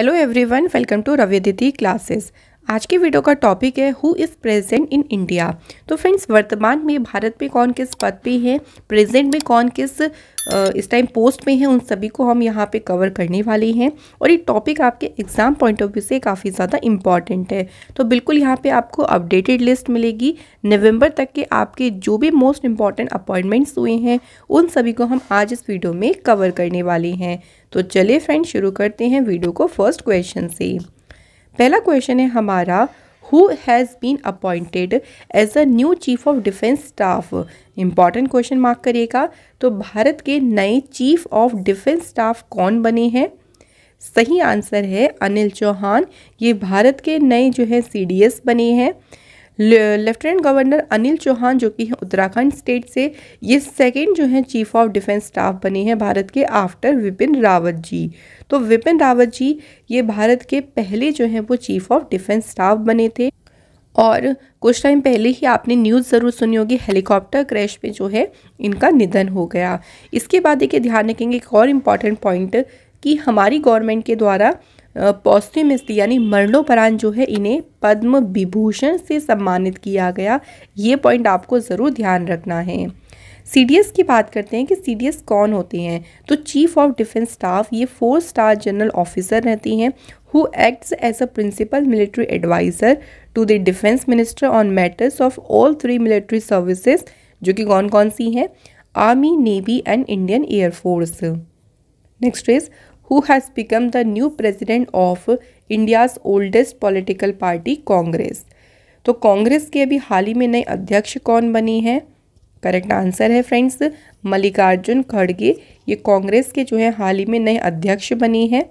Hello everyone welcome to Ravi Didi classes आज के video का टॉपिक है who is present in India तो फ्रेंड्स वर्तमान में भारत में कौन किस पद पे है प्रेजेंट में कौन किस इस टाइम पोस्ट में है उन सभी को हम यहाँ पे कवर करने वाले हैं और ये टॉपिक आपके एग्ज़ाम पॉइंट ऑफ व्यू से काफ़ी ज़्यादा इम्पॉर्टेंट है तो बिल्कुल यहाँ पे आपको अपडेटेड लिस्ट मिलेगी नवंबर तक के आपके जो भी मोस्ट इम्पॉर्टेंट अपॉइंटमेंट्स हुए हैं उन सभी को हम आज इस वीडियो में कवर करने वाले हैं तो चलिए फ्रेंड शुरू करते हैं वीडियो को फर्स्ट क्वेश्चन से पहला क्वेश्चन है हमारा who has been appointed as a new chief of defence staff important question mark करिएगा तो भारत के नए चीफ ऑफ डिफेंस स्टाफ कौन बने हैं सही आंसर है अनिल चौहान ये भारत के नए जो है सी बने हैं लेफ्टिनेंट गवर्नर अनिल चौहान जो कि उत्तराखंड स्टेट से ये सेकेंड जो हैं चीफ ऑफ डिफेंस स्टाफ बने हैं भारत के आफ्टर विपिन रावत जी तो विपिन रावत जी ये भारत के पहले जो हैं वो चीफ ऑफ डिफेंस स्टाफ बने थे और कुछ टाइम पहले ही आपने न्यूज़ ज़रूर सुनी होगी हेलीकॉप्टर क्रैश में जो है इनका निधन हो गया इसके बाद देखिए ध्यान रखेंगे एक और इम्पॉर्टेंट पॉइंट कि हमारी गवर्नमेंट के द्वारा पॉस्टिमिस्ती यानी मरणोपरांत जो है इन्हें पद्म विभूषण से सम्मानित किया गया ये पॉइंट आपको ज़रूर ध्यान रखना है सी की बात करते हैं कि सी कौन होते हैं तो चीफ ऑफ डिफेंस स्टाफ ये फोर स्टार जनरल ऑफिसर रहती हैं who acts as a principal military adviser to the defence minister on matters of all three military services जो कि कौन कौन सी हैं army navy and Indian air force next is who has become the new president of India's oldest political party Congress. तो कांग्रेस के अभी हाल ही में नए अध्यक्ष कौन बनी हैं करेक्ट आंसर है फ्रेंड्स मल्लिकार्जुन खड़गे ये कांग्रेस के जो है हाल ही में नए अध्यक्ष बनी हैं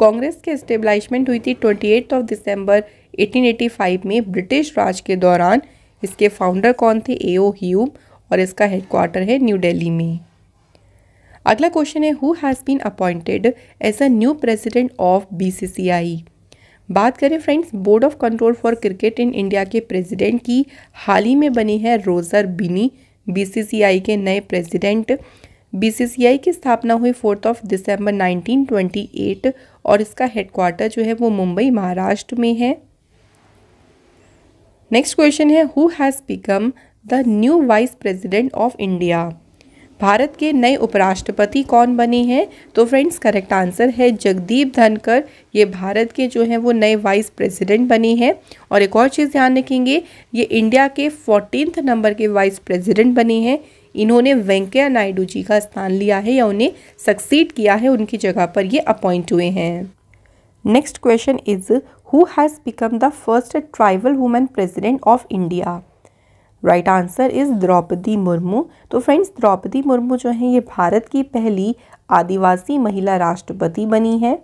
कांग्रेस के इस्टेब्लाइशमेंट हुई थी ट्वेंटी एट ऑफ दिसंबर 1885 में ब्रिटिश राज के दौरान इसके फाउंडर कौन थे ए ओ ह्यूम और इसका हेडक्वार्टर है न्यू दिल्ली में अगला क्वेश्चन है who has been appointed as a new president of B बात करें friends board of control for cricket in India के प्रेसिडेंट की हाल ही में बनी है रोजर बिनी बीसीसीआई के नए प्रेसिडेंट बीसीसीआई की स्थापना हुई फोर्थ ऑफ दिसंबर 1928 और इसका हेडक्वार्टर जो है वो मुंबई महाराष्ट्र में है नेक्स्ट क्वेश्चन है who has become the new vice president of India Bharat के नए उपराष्ट्रपति कौन बने हैं तो फ्रेंड्स करेक्ट आंसर है जगदीप धनकर ये भारत के जो हैं वो नए वाइस प्रेसिडेंट बने हैं और एक और चीज़ ध्यान रखेंगे ये इंडिया के फोर्टीनथ नंबर के वाइस प्रेसिडेंट बने हैं इन्होंने वेंकैया नायडू जी का स्थान लिया है या उन्हें सक्सीड किया है उनकी जगह पर ये अपॉइंट हुए हैं next question is who has become the first tribal women president of India right answer is Draupadi Murmu तो फ्रेंड्स द्रौपदी मुर्मू जो हैं ये भारत की पहली आदिवासी महिला राष्ट्रपति बनी है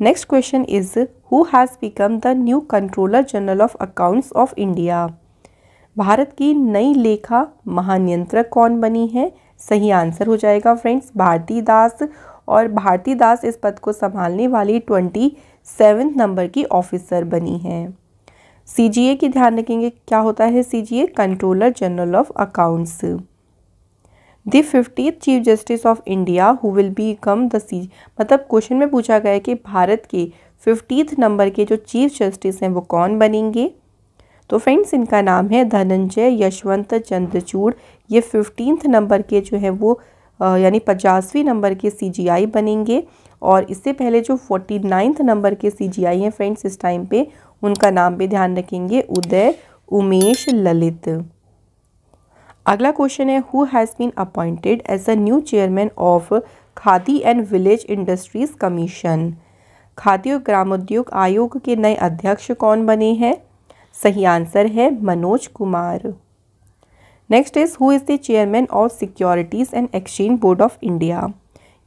next question is who has become the new controller general of accounts of India Bharat की नई लेखा महानियंत्रक कौन बनी है सही आंसर हो जाएगा फ्रेंड्स भारती दास और भारती दास इस पद को संभालने वाली ट्वेंटी सेवन नंबर की ऑफिसर बनी है सीजीए की ध्यान रखेंगे क्या होता है CGA controller general of accounts the fifty chief justice of India who will become the C मतलब क्वेश्चन में पूछा गया है कि भारत के फिफ्टी नंबर के जो चीफ जस्टिस हैं वो कौन बनेंगे तो फ्रेंड्स इनका नाम है धनंजय यशवंत चंद्रचूड़ ये फिफ्टीन नंबर के जो है वो यानी पचासवीं नंबर के सीजीआई बनेंगे और इससे पहले जो फोर्टी नाइन्थ नंबर के सीजीआई हैं फ्रेंड्स इस टाइम पे उनका नाम भी ध्यान रखेंगे उदय उमेश ललित अगला क्वेश्चन है who has been appointed as a new chairman of Khadi and village industries commission Khadi और ग्रामोद्योग आयोग के नए अध्यक्ष कौन बने हैं सही आंसर है Manoj Kumar next is who is the chairman of securities and exchange board of India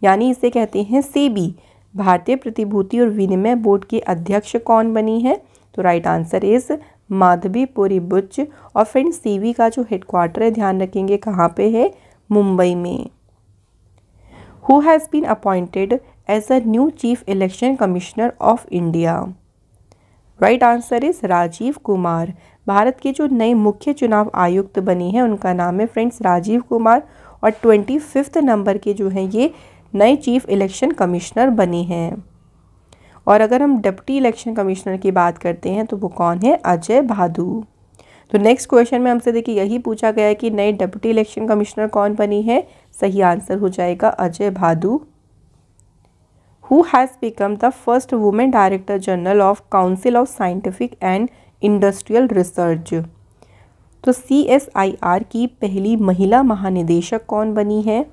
यानी इसे कहते हैं सेबी भारतीय प्रतिभूति और विनिमय बोर्ड के अध्यक्ष कौन बनी है तो right answer is Madhabi Puri Buch और फ्रेंड सीवी का जो हेडक्वार्टर है ध्यान रखेंगे कहाँ पे है मुंबई में who has been appointed as a new chief election commissioner of India right answer is Rajiv Kumar Bharat के जो नए मुख्य चुनाव आयुक्त बने हैं उनका नाम है फ्रेंड्स राजीव कुमार और ट्वेंटी फिफ्थ नंबर के जो हैं ये नए चीफ इलेक्शन कमिश्नर बने हैं और अगर हम डिप्टी इलेक्शन कमिश्नर की बात करते हैं तो वो कौन है अजय भादू तो नेक्स्ट क्वेश्चन में हमसे देखिए यही पूछा गया है कि नए डिप्टी इलेक्शन कमिश्नर कौन बनी है सही आंसर हो जाएगा Ajay Bhadu who has become the first women director general of council of scientific and industrial research तो सी एस आई आर की पहली महिला महानिदेशक कौन बनी है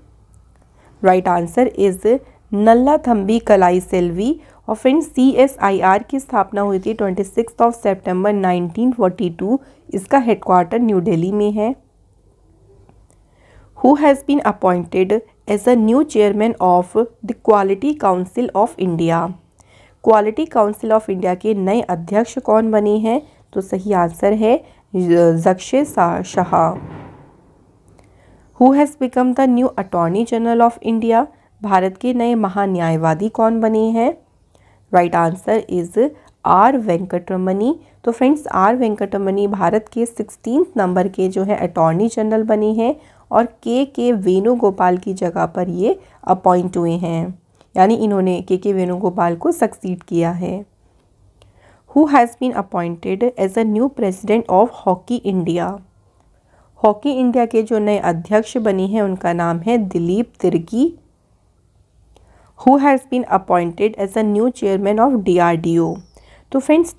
राइट आंसर इज नल्ला थम्बी कलाई सेल्वी और friends C S I R की स्थापना हुई थी twenty six of September nineteen forty two इसका हेडक्वार्टर न्यू दिल्ली में है who has been appointed as a new chairman of the quality council of India quality council of India के नए अध्यक्ष कौन बने हैं तो सही आंसर है Jakshe Shah who has become the new attorney general of India Bharat के नए महान्यायवादी कौन बने हैं right answer is R Venkataramani तो फ्रेंड्स आर वेंकटरमणि भारत के सिक्सटीन नंबर के जो है अटॉर्नी जनरल बने हैं और के के वेणुगोपाल की जगह पर ये अपॉइंट हुए हैं यानी इन्होंने के के वेणुगोपाल को सक्सीड किया है who has been appointed as a new president of hockey India hockey India के जो नए अध्यक्ष बने हैं उनका नाम है Dilip Tirkey who has been appointed as a new chairman of O तो फ्रेंड्स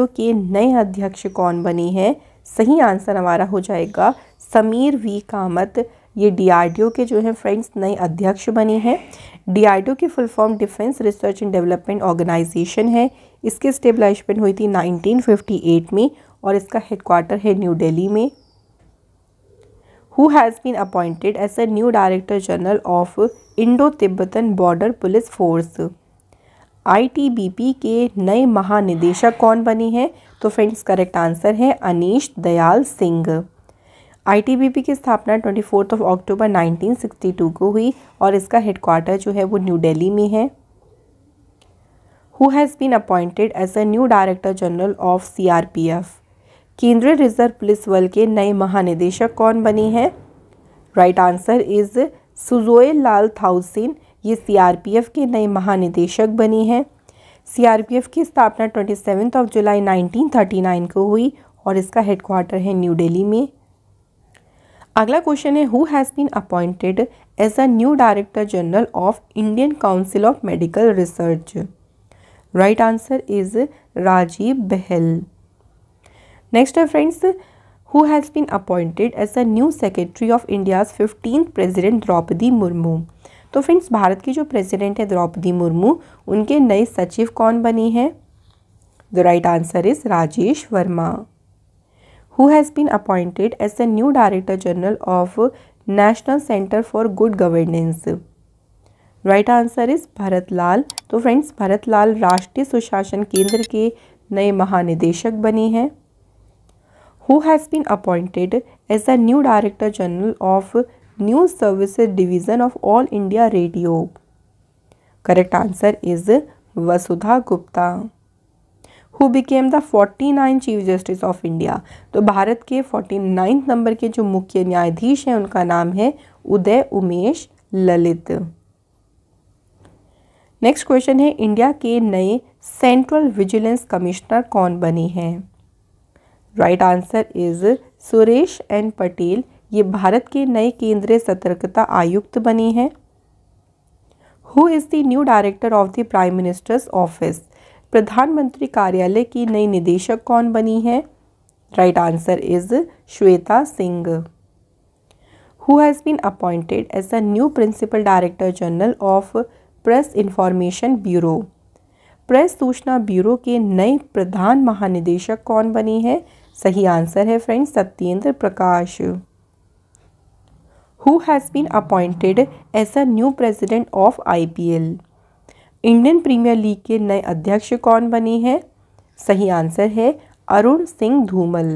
ओ के नए अध्यक्ष कौन बने हैं सही आंसर हमारा हो जाएगा समीर वी कामत ये ओ के जो हैं फ्रेंड्स नए अध्यक्ष बने हैं ओ की full form defence research and development organisation है इसकी स्टेबलाइजमेंट हुई थी 1958 में और इसका हेडक्वार्टर है न्यू दिल्ली में who has been appointed as a new director general of Indo Tibetan border police force ITBP के नए महानिदेशक कौन बने हैं तो फ्रेंड्स करेक्ट आंसर है अनीश दयाल सिंह आईटीबीपी की स्थापना twenty fourth of October two को हुई और इसका हेडक्वार्टर जो है वो न्यू दिल्ली में है who has been appointed as a new director general of CRPF केंद्रीय रिजर्व पुलिस बल के नए महानिदेशक कौन बने हैं right answer is Sujoy Lal Thaosen ये सीआरपीएफ के नए महानिदेशक बने हैं सीआरपीएफ की स्थापना twenty seventh of July nine को हुई और इसका हेडक्वार्टर है न्यू दिल्ली में अगला क्वेश्चन है who has been appointed as a new director general of Indian council of medical research right answer is Rajiv Bahl next है friends who has been appointed as the new secretary of India's fifteen president Droupadi Murmu तो friends Bharat की जो president है द्रौपदी मुर्मू उनके नए सचिव कौन बनी हैं the right answer is Rajesh Verma who has been appointed as the new director general of national centre for good governance right answer is Bharat Lal तो फ्रेंड्स भरत लाल राष्ट्रीय सुशासन केंद्र के नए महानिदेशक बने हैं who has been appointed as the new Director General of News Services Division of All India Radio. Correct answer is Vasudha Gupta. Who became the 49 chief justice of India तो भारत के 49 नंबर के जो मुख्य न्यायाधीश हैं उनका नाम है उदय उमेश ललित नेक्स्ट क्वेश्चन है इंडिया के नए सेंट्रल विजिलेंस कमिश्नर कौन बने हैं right answer is Suresh N Patel ये भारत के नए केंद्रीय सतर्कता आयुक्त बने हैं who is the new director of the prime minister's office प्रधानमंत्री कार्यालय की नई निदेशक कौन बनी है right answer is Shweta Singh who has been appointed as a new principal director general of press information bureau press सूचना ब्यूरो के नए प्रधान महानिदेशक कौन बने हैं सही आंसर है friends Satyendra Prakash who has been appointed as a new president of IPL Indian premier league के नए अध्यक्ष कौन बने हैं सही आंसर है Arun Singh Dhumal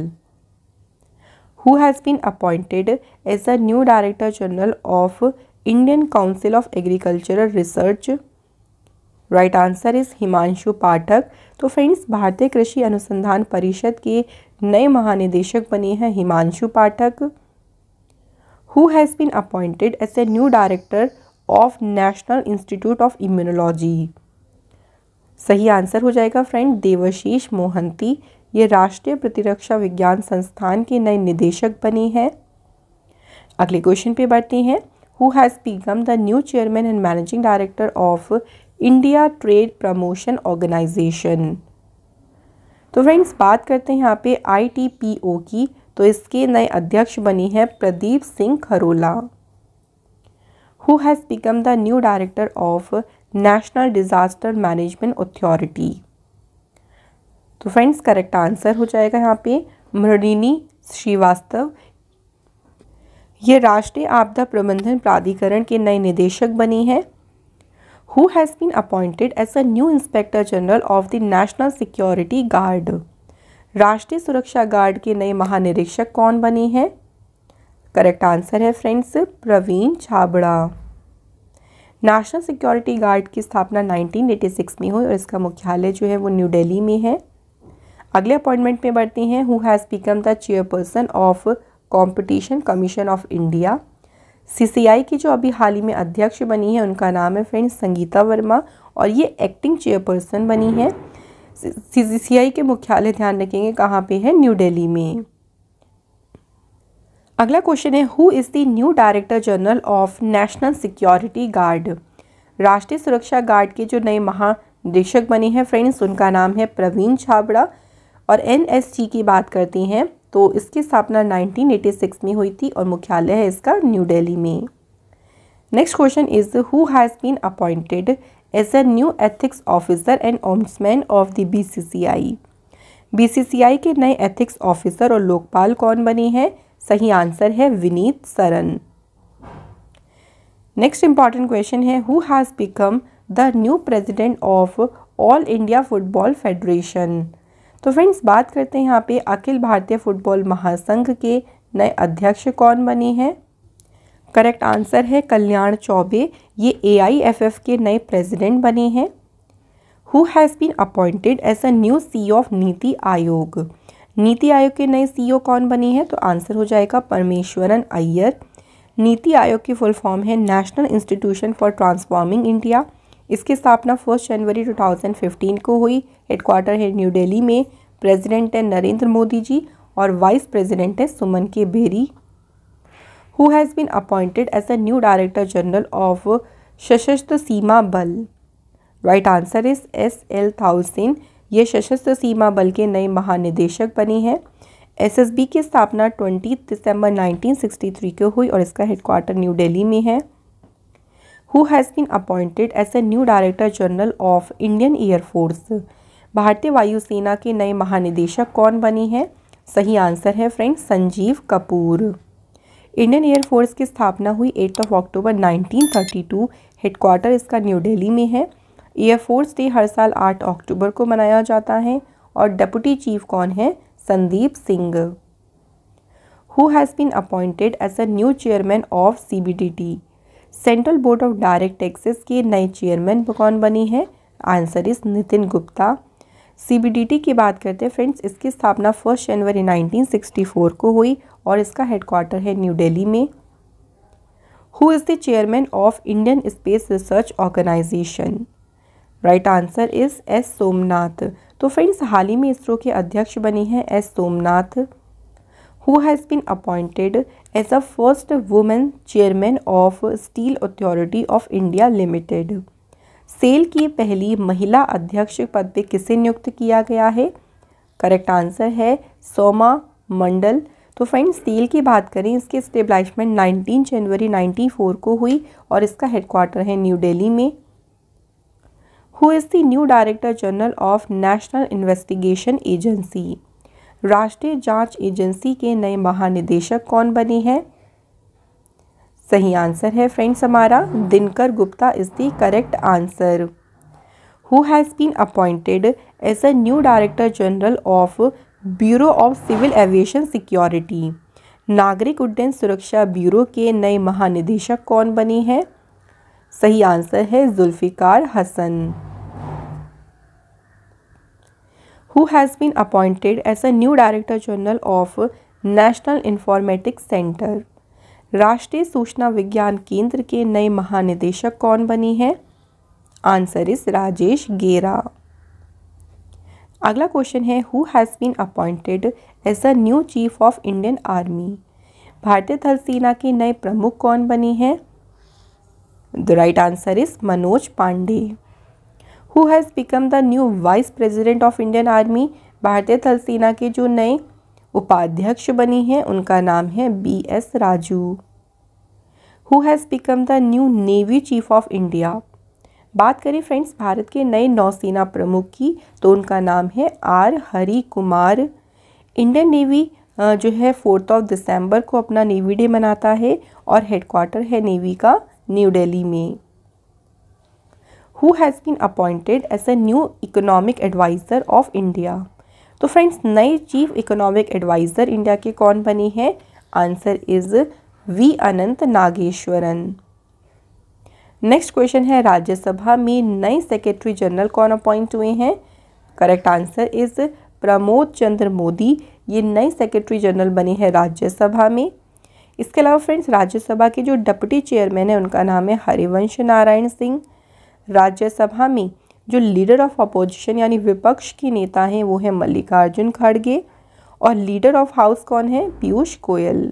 who has been appointed as a new director general of Indian council of agricultural research right answer is Himanshu Pathak तो friends भारतीय कृषि अनुसंधान परिषद के नए महानिदेशक बने हैं Himanshu Pathak who has been appointed as a new director of national institute of immunology सही आंसर हो जाएगा फ्रेंड देवशीष मोहंती ये राष्ट्रीय प्रतिरक्षा विज्ञान संस्थान के नए निदेशक बने हैं अगले क्वेश्चन पे बढ़ते हैं who has become the new chairman and managing director of India trade promotion organisation तो फ्रेंड्स बात करते हैं यहाँ पे आईटीपीओ की तो इसके नए अध्यक्ष बनी है Pradeep Singh Kharola who has become the new director of national disaster management authority तो फ्रेंड्स करेक्ट आंसर हो जाएगा यहाँ पे मृणिनी श्रीवास्तव ये राष्ट्रीय आपदा प्रबंधन प्राधिकरण के नए निदेशक बनी हैं who has been appointed as a new Inspector General of the National Security Guard. राष्ट्रीय सुरक्षा गार्ड के नए महानिरीक्षक कौन बने हैं करेक्ट आंसर है friends Praveen Chhabra national security guard की स्थापना 1986 में हुई और इसका मुख्यालय जो है वो न्यू दिल्ली में है अगले अपॉइंटमेंट में बढ़ते हैं who has become the chairperson of competition commission of India CCI की जो अभी हाल ही में अध्यक्ष बनी है उनका नाम है फ्रेंड संगीता वर्मा और ये एक्टिंग चेयरपर्सन बनी है सीसीआई के मुख्यालय ध्यान रखेंगे कहाँ पे है न्यू दिल्ली में अगला क्वेश्चन है who is the new director general of national security guard राष्ट्रीय सुरक्षा गार्ड के जो नए महानिदेशक बने हैं फ्रेंड्स उनका नाम है प्रवीण छाबड़ा और एन की बात करती हैं तो इसकी स्थापना 1986 में हुई थी और मुख्यालय है इसका न्यू दिल्ली में next question is who has been appointed as a new ethics officer and ombudsman of the BCCI BCCI के नए एथिक्स ऑफिसर और लोकपाल कौन बने हैं सही आंसर है Vineet Saran next important question है who has become the new president of all India football federation तो फ्रेंड्स बात करते हैं यहाँ पे अखिल भारतीय फुटबॉल महासंघ के नए अध्यक्ष कौन बने हैं करेक्ट आंसर है कल्याण चौबे ये ए के नए प्रेसिडेंट बने हैं who has been appointed as a new C of NITI Aayog नीति आयोग के नए सीईओ e कौन बने हैं तो आंसर हो जाएगा परमेश्वरन अय्यर नीति आयोग की फुल फॉर्म है national institution for transforming India इसकी स्थापना फर्स्ट जनवरी 2015 को हुई हेडक्वार्टर है न्यू दिल्ली में प्रेसिडेंट है नरेंद्र मोदी जी और वाइस प्रेसिडेंट है Suman K Bery who has been appointed as a new director general of Sashastra Seema Bal right answer is S L Thaosen ये सशस्त्र सीमा बल के नए महानिदेशक बने हैं एसएसबी की स्थापना 20 दिसंबर 1963 को हुई और इसका हेडक्वार्टर न्यू दिल्ली में है who has been appointed as a new director general of Indian air force भारतीय वायुसेना के नए महानिदेशक कौन बने हैं सही आंसर है friend Sanjeev Kapoor Indian air force की स्थापना हुई एट्थ ऑफ अक्टूबर 1932 हेडक्वार्टर इसका न्यू डेली में है एयरफोर्स डे हर साल 8 अक्टूबर को मनाया जाता है और डेपुटी चीफ कौन है Sandeep Singh who has been appointed as a new chairman of C B D T central board of direct taxes के नए चेयरमैन कौन बनी है answer is Nitin Gupta C की बात करते हैं फ्रेंड्स इसकी स्थापना फर्स्ट जनवरी 1964 को हुई और इसका हेडक्वार्टर है न्यू दिल्ली में who is the chairman of Indian space research organisation right answer is S Somanath तो फ्रेंड्स हाल ही में इसरो के अध्यक्ष बनी हैं S Somanath who has been appointed as a first woman chairman of Steel Authority of India Limited. SAIL की पहली महिला अध्यक्ष पद पे किसे नियुक्त किया गया है करेक्ट आंसर है सोमा मंडल तो फ्रेंड स्टील की बात करें इसकी स्टेब्लाइशमेंट 19 जनवरी 94 को हुई और इसका हेडक्वार्टर है न्यू दिल्ली में who is the new director general of national investigation agency राष्ट्रीय जांच एजेंसी के नए महानिदेशक कौन बने हैं सही आंसर है फ्रेंड्स हमारा Dinkar Gupta is the correct answer who has been appointed as a new director general of bureau of civil aviation security नागरिक उड्डयन सुरक्षा ब्यूरो के नए महानिदेशक कौन बने हैं सही आंसर है Zulfikar Hasan who has been appointed as a new Director General of National Informatics Center. राष्ट्रीय सूचना विज्ञान केंद्र के नए महानिदेशक कौन बनी है आंसर इज राजेश गेरा अगला क्वेश्चन है who has been appointed as a new chief of Indian army भारतीय थल सेना के नए प्रमुख कौन बने हैं the right answer is Manoj Pande who has become the new vice president of Indian army भारतीय थल सेना के जो नए उपाध्यक्ष बनी हैं उनका नाम है B S Raju who has become the new navy chief of India बात करें फ्रेंड्स भारत के नए नौसेना प्रमुख की तो उनका नाम है R Hari Kumar Indian navy जो है फोर्थ ऑफ दिसंबर को अपना नेवी डे मनाता है और हेडक्वार्टर है नेवी का न्यू दिल्ली में who has been appointed as a new economic advisor of India. तो फ्रेंड्स नए चीफ इकोनॉमिक एडवाइज़र इंडिया के कौन बने हैं answer is V Anantha Nageswaran next question है राज्यसभा में नए सेक्रेटरी जनरल कौन अपॉइंट हुए हैं correct answer is Pramod Chandra Mody ये नए सेक्रेटरी जनरल बने हैं राज्यसभा में इसके अलावा फ्रेंड्स राज्यसभा के जो डिप्टी चेयरमैन है उनका नाम है हरिवंश नारायण सिंह राज्यसभा में जो लीडर ऑफ अपोजिशन यानी विपक्ष की नेता हैं वो है मल्लिकार्जुन खड़गे और लीडर ऑफ हाउस कौन है Piyush Goyal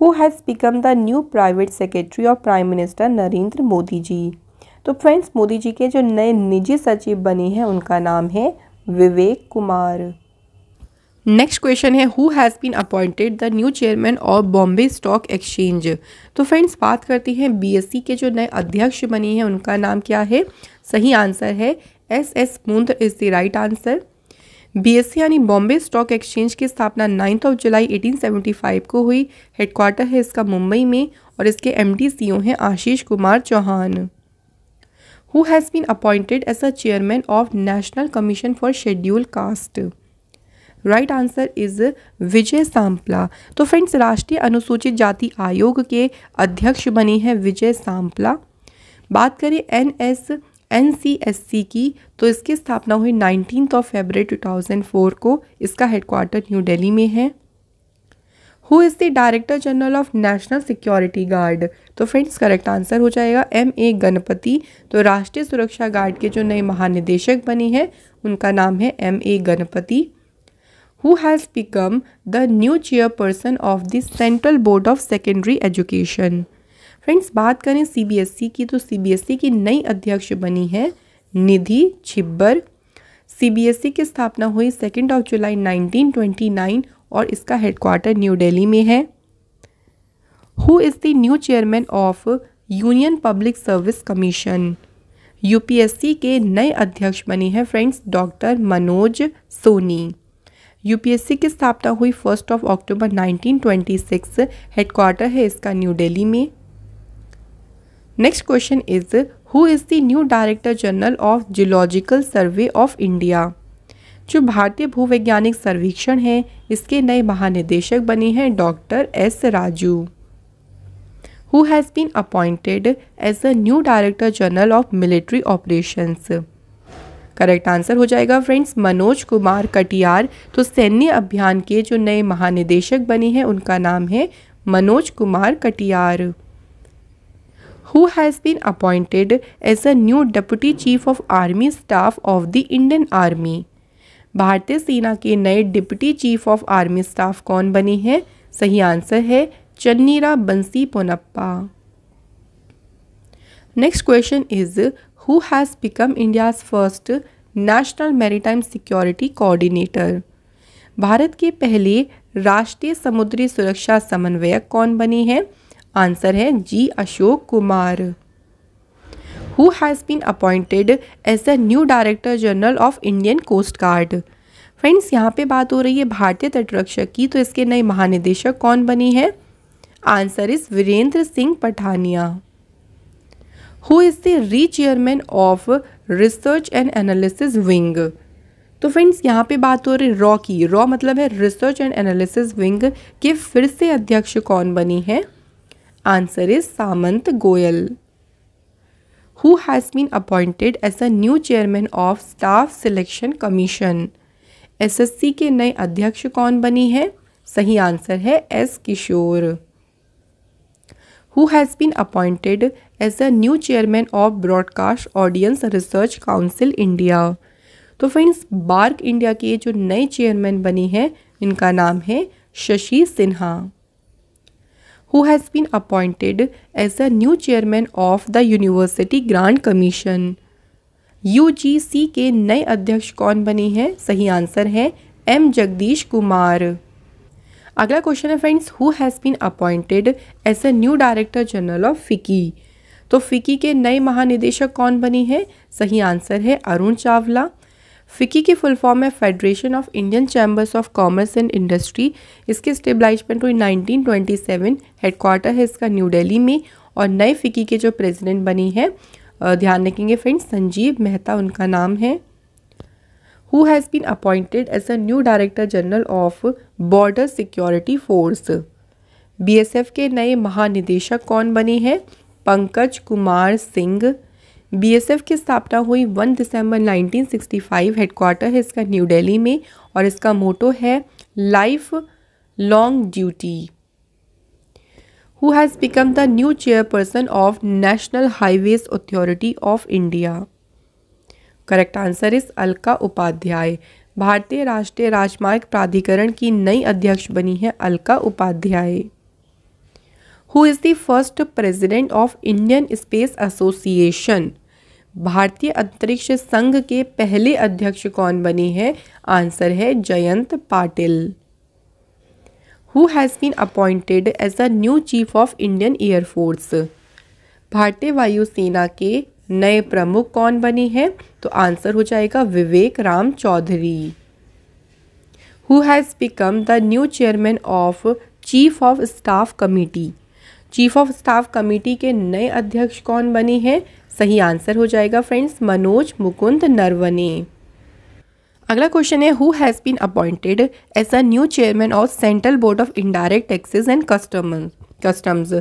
who has become the new private secretary of prime minister Narendra Modi ji तो फ्रेंड्स मोदी जी के जो नए निजी सचिव बने हैं उनका नाम है विवेक कुमार नेक्स्ट क्वेश्चन है who has been appointed the new chairman of Bombay stock exchange तो फ्रेंड्स बात करते हैं बीएससी e के जो नए अध्यक्ष बने हैं उनका नाम क्या है सही आंसर है S S Mundra is the right answer BSC यानी बॉम्बे स्टॉक एक्सचेंज की स्थापना नाइन्थ ऑफ जुलाई 1875 को हुई हेडक्वार्टर है इसका मुंबई में और इसके एम डी हैं Ashish Kumar Chauhan who has been appointed as a chairman of national commission for schedule caste right answer is Vijay Sampla तो फ्रेंड्स राष्ट्रीय अनुसूचित जाति आयोग के अध्यक्ष बने हैं विजय सांपला बात करें N S N C S C की तो इसकी स्थापना हुई nineteen of two thousand four को इसका हेडक्वार्टर न्यू दिल्ली में है who is the director general of national security guard तो फ्रेंड्स करेक्ट आंसर हो जाएगा एम ए गणपति तो राष्ट्रीय सुरक्षा गार्ड के जो नए महानिदेशक बने हैं उनका नाम है M A Ganapati who has become the new chairperson of the Central Board of Secondary Education. Friends बात करें सीबीएसई e की तो सीबीएसई e की नई अध्यक्ष बनी है निधि छिब्बर सीबीएसई e की स्थापना हुई सेकेंड ऑफ जुलाई 1929 और इसका हेडक्वार्टर न्यू दिल्ली में है who is the new chairman of union public service commission UPSC के नए अध्यक्ष बने हैं friends doctor Manoj Soni UPSC की स्थापना हुई फर्स्ट ऑफ अक्टूबर 1926 हेडक्वार्टर है इसका न्यू दिल्ली में next question is who is the new director general of geological survey of India जो भारतीय भूवैज्ञानिक सर्वेक्षण है इसके नए महानिदेशक बने हैं doctor S Raju who has been appointed as a new director general of military operations correct answer हो जाएगा फ्रेंड्स मनोज कुमार कटियार तो सैन्य अभियान के जो नए महानिदेशक बने हैं उनका नाम है Manoj Kumar Katiyar who has been appointed as a new deputy chief of army staff of the indian army भारतीय सेना के नए deputy chief of army staff कौन बने हैं सही आंसर है Channira Bansi Ponnappa next question is who has become India's first national maritime security coordinator Bharat के पहले राष्ट्रीय समुद्री सुरक्षा समन्वयक कौन बने हैं आंसर है G Ashok Kumar who has been appointed as a new director general of Indian coast guard friends यहाँ पे बात हो रही है भारतीय तटरक्षक की तो इसके नए महानिदेशक कौन बने हैं answer is Virendra Singh Pathania who is the re chairman of research and analysis wing तो फ्रेंड्स यहाँ पे बात हो रही रॉ की रॉ मतलब है रिसर्च एंड एनालिसिस विंग के फिर से अध्यक्ष कौन बनी है answer is Samant Goel who has been appointed as a new chairman of staff selection commission SSC के नए अध्यक्ष कौन बनी है सही आंसर है S Kishore who has been appointed as the new chairman of broadcast audience research council India तो friends BARC India के जो नए चेयरमैन बने हैं इनका नाम है Shashi Sinha who has been appointed as the new chairman of the university grant commission U के नए अध्यक्ष कौन बने हैं सही आंसर है एम जगदीश कुमार अगला क्वेश्चन है friends who has been appointed as a new director general of FICCI तो फिकी के नए महानिदेशक कौन बनी है सही आंसर है अरुण चावला फिक्की की फुल फॉर्म है federation of Indian chambers of commerce and industry इसके स्टेबलाइजमेंट हुई 1927 हेडक्वार्टर है इसका न्यू दिल्ली में और नए फिकी के जो प्रेसिडेंट बनी है ध्यान रखेंगे फ्रेंड्स संजीव मेहता उनका नाम है who has been appointed as a new director general of border security force B के नए महानिदेशक कौन बने हैं पंकज कुमार सिंह बीएसएफ की स्थापना हुई 1 दिसंबर 1965 हेडक्वार्टर है इसका न्यू दिल्ली में और इसका मोटो है life long duty who has become the new chairperson of national highways authority of India correct answer is Alka Upadhyay भारतीय राष्ट्रीय राजमार्ग प्राधिकरण की नई अध्यक्ष बनी है Alka Upadhyay who is the first president of Indian space association भारतीय अंतरिक्ष संघ के पहले अध्यक्ष कौन बने हैं आंसर है Jayant Patil who has been appointed as a new chief of Indian air force भारतीय वायुसेना के नए प्रमुख कौन बने हैं तो आंसर हो जाएगा Vivek Ram Chaudhari who has become the new chairman of chief of staff committee chief of staff committee के नए अध्यक्ष कौन बने हैं सही आंसर हो जाएगा फ्रेंड्स मनोज मुकुंद नरवने अगला क्वेश्चन है who has been appointed as a new chairman of central board of indirect taxes and custom customs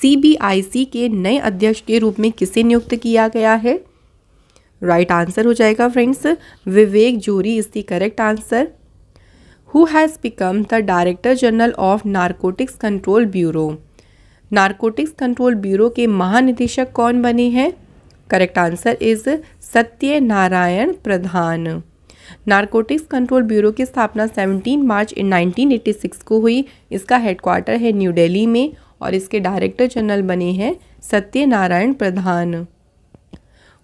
CBIC के नए अध्यक्ष के रूप में किसे नियुक्त किया गया है राइट right आंसर हो जाएगा friends Vivek Johri is the correct answer who has become the director general of narcotics control bureau narcotics control bureau के महानिदेशक कौन बने हैं correct answer is Satya Narayan Pradhan narcotics control bureau की स्थापना 17 मार्च 1986 को हुई इसका हेडक्वार्टर है न्यू दिल्ली में और इसके डायरेक्टर जनरल बने हैं Satyanarayan Pradhan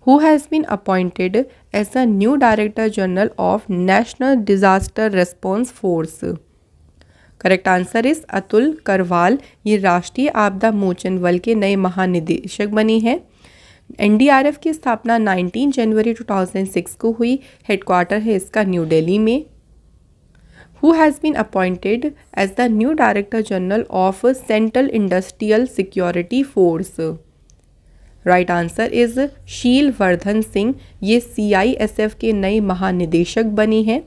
who has been appointed as a new director general of national disaster response force correct answer is Atul Karwal ये राष्ट्रीय आपदा मोचन बल के नए महानिदेशक बनी हैं एनडीआरएफ की स्थापना 19 जनवरी 2006 को हुई हेडक्वार्टर है इसका न्यू दिल्ली में who has been appointed as the new director general of central industrial security force right answer is Sheel Vardhan Singh ये सी के नए महानिदेशक बने हैं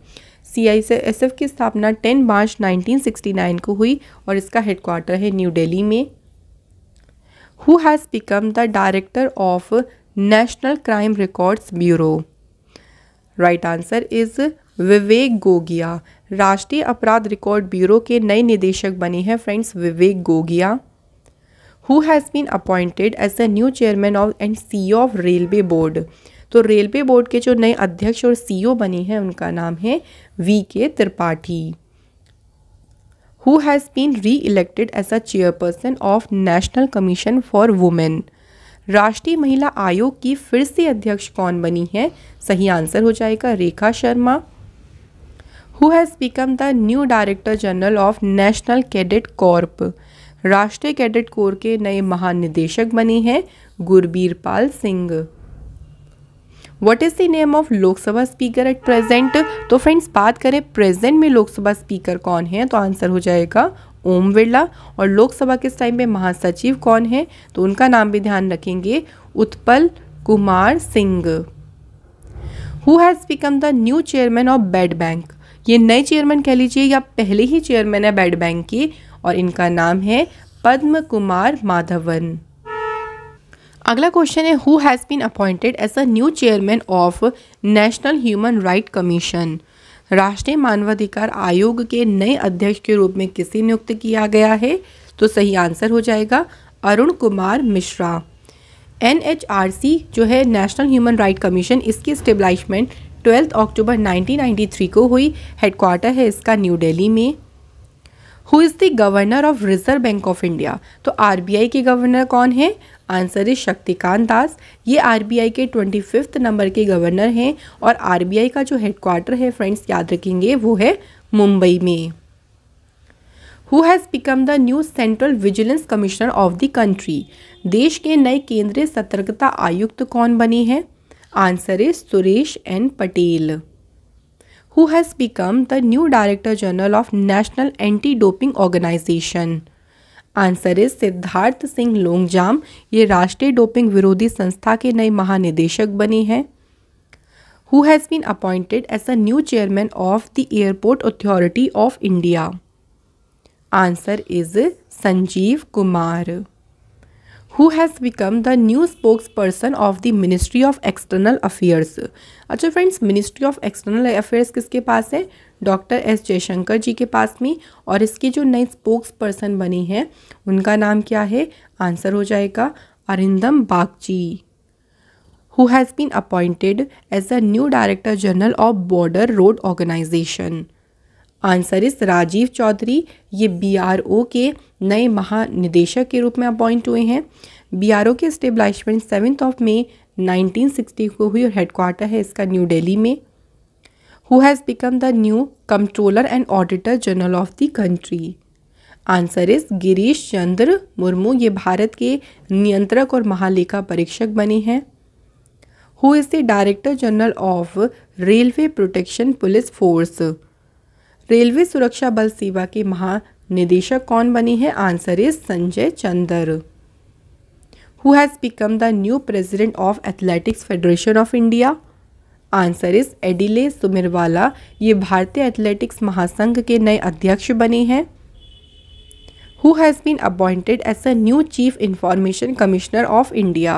सी से एस की स्थापना 10 मार्च 1969 को हुई और इसका हेडक्वार्टर है न्यू दिल्ली में who has become the director of national crime records bureau right answer is Vivek Gogia राष्ट्रीय अपराध रिकॉर्ड ब्यूरो के नए निदेशक बने हैं friends Vivek Gogia who has been appointed as the new chairman of and C of railway board तो railway board के जो नए अध्यक्ष और सीईओ बने हैं उनका नाम है V K Tripathi who has been reelected as a chairperson of national commission for women राष्ट्रीय महिला आयोग की फिर से अध्यक्ष कौन बनी है सही आंसर हो जाएगा Rekha Sharma who has become the new director general of national cadet corp राष्ट्रीय कैडेट कोर के नए महानिदेशक बने हैं Gurbir Pal Singh what is the name of Lok Sabha speaker at present तो फ्रेंड्स बात करें प्रेजेंट में लोकसभा स्पीकर कौन है तो आंसर हो जाएगा ओम बिरला और लोकसभा किस टाइम में महासचिव कौन है तो उनका नाम भी ध्यान रखेंगे Utpal Kumar Singh who has become the new chairman of bad bank ये नए चेयरमैन कह लीजिए या पहले ही चेयरमैन है बेड बैंक की और इनका नाम है पद्म कुमार माधवन अगला क्वेश्चन है who has been appointed as a new chairman of national human right commission राष्ट्रीय मानवाधिकार आयोग के नए अध्यक्ष के रूप में किसे नियुक्त किया गया है तो सही आंसर हो जाएगा अरुण कुमार मिश्रा एन जो है नेशनल ह्यूमन राइट कमीशन इसकी स्टेबलाइशमेंट ट्वेल्थ अक्टूबर 1993 को हुई हेडक्वार्टर है इसका न्यू दिल्ली में who is the governor of reserve bank of India तो आर के गवर्नर कौन है आंसर इज शक्तिकांत दास ये आर के ट्वेंटी फिफ्थ नंबर के गवर्नर हैं और आर का जो हेडक्वार्टर है फ्रेंड्स याद रखेंगे वो है मुंबई में who has become the new central vigilance commissioner of the country देश के नए केंद्रीय सतर्कता आयुक्त कौन बने हैं answer is Suresh N Patel who has become the new Director General of National Anti-Doping Organization? Answer is Siddharth Singh Longjam ये राष्ट्रीय डोपिंग विरोधी संस्था के नए महानिदेशक बने हैं who has been appointed as a new chairman of the airport authority of India answer is Sanjeev Kumar who has become the new spokesperson of the ministry of external affairs अच्छा friends ministry of external affairs किसके पास है doctor S Jaishankar जी के पास में और इसके जो नए स्पोक्स पर्सन बने हैं उनका नाम क्या है आंसर हो जाएगा Arindam Bagchi who has been appointed as a new director general of border road organisation answer is Rajeev Chaudhary ये बीआरओ के नए महानिदेशक के रूप में अपॉइंट हुए हैं बीआरओ के स्टेबलाइशमेंट सेवेंथ ऑफ मे 1960 को हुई और हेडक्वार्टर है इसका न्यू दिल्ली में who has become the new controller and auditor general of the country answer is Girish Chandra Murmu ये भारत के नियंत्रक और महालेखा परीक्षक बने हैं who is the director general of railway protection police force railway सुरक्षा बल सेवा के महानिदेशक कौन बने हैं answer is Sanjay Chander who has become the new president of athletics federation of India answer is Adille Sumariwalla ये भारतीय एथलेटिक्स महासंघ के नए अध्यक्ष बने हैं who has been appointed as a new chief information commissioner of India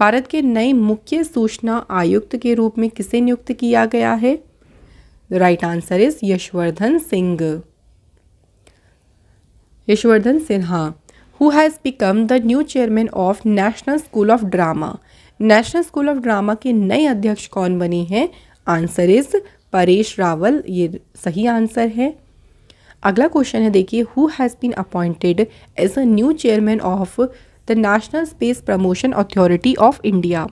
Bharat के नए मुख्य सूचना आयुक्त के रूप में किसे नियुक्त किया गया है The right answer is Yashwardhan Singh. Yashwardhan Sinha who has become the new chairman of National School of Drama. National school of drama के नए अध्यक्ष कौन बने हैं आंसर इज परेश रावल ये सही आंसर है अगला क्वेश्चन है देखिए who has been appointed as a new chairman of the national space promotion authority of India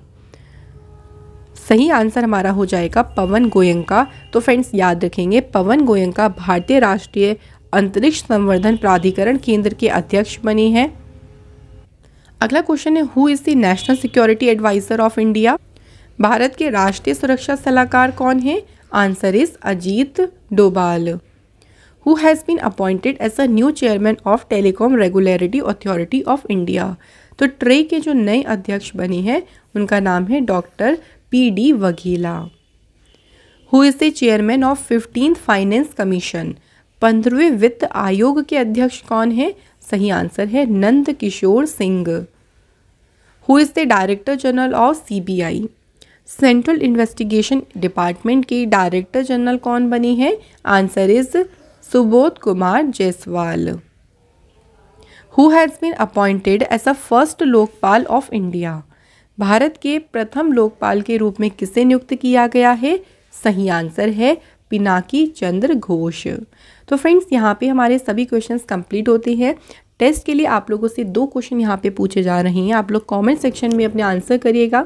सही आंसर हमारा हो जाएगा पवन गोयंका तो फ्रेंड्स याद रखेंगे पवन गोयंका भारतीय राष्ट्रीय अंतरिक्ष संवर्धन प्राधिकरण केंद्र के अध्यक्ष बने हैं अगला क्वेश्चन है who is the national security adviser of India Bharat के राष्ट्रीय सुरक्षा सलाहकार कौन है answer is Ajit Doval who has been appointed as a new chairman of telecom regularity authority of India तो ट्रे के जो नए अध्यक्ष बने हैं उनका नाम है doctor P D Vaghela who is the chairman of fifteenth finance commission पंद्रहवें वित्त आयोग के अध्यक्ष कौन है सही आंसर है Nand Kishore Singh who is the director general of I central investigation department के डायरेक्टर जनरल कौन बने हैं answer is Subodh Kumar Jaiswal who has been appointed as a first Lokpal of India Bharat के प्रथम लोकपाल के रूप में किसे नियुक्त किया गया है सही आंसर है पिनाकी चंद्र घोष तो फ्रेंड्स यहाँ पे हमारे सभी क्वेश्चंस कंप्लीट होते हैं टेस्ट के लिए आप लोगों से दो क्वेश्चन यहाँ पे पूछे जा रहे हैं आप लोग कमेंट सेक्शन में अपने आंसर करिएगा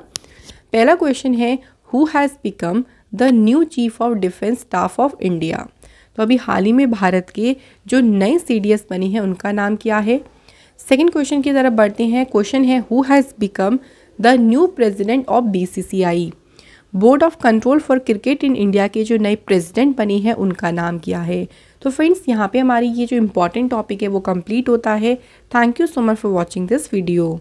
पहला क्वेश्चन है who has become the new chief of defence staff of India तो अभी हाल ही में भारत के जो नए सी बने हैं उनका नाम क्या है सेकेंड क्वेश्चन की तरफ बढ़ते हैं क्वेश्चन है who has become the new president of I board of control for cricket in India के जो नए प्रेसिडेंट बने हैं उनका नाम क्या है तो फ्रेंड्स यहाँ पे हमारी ये जो इंपॉर्टेंट टॉपिक है वो कंप्लीट होता है thank you so much for watching this video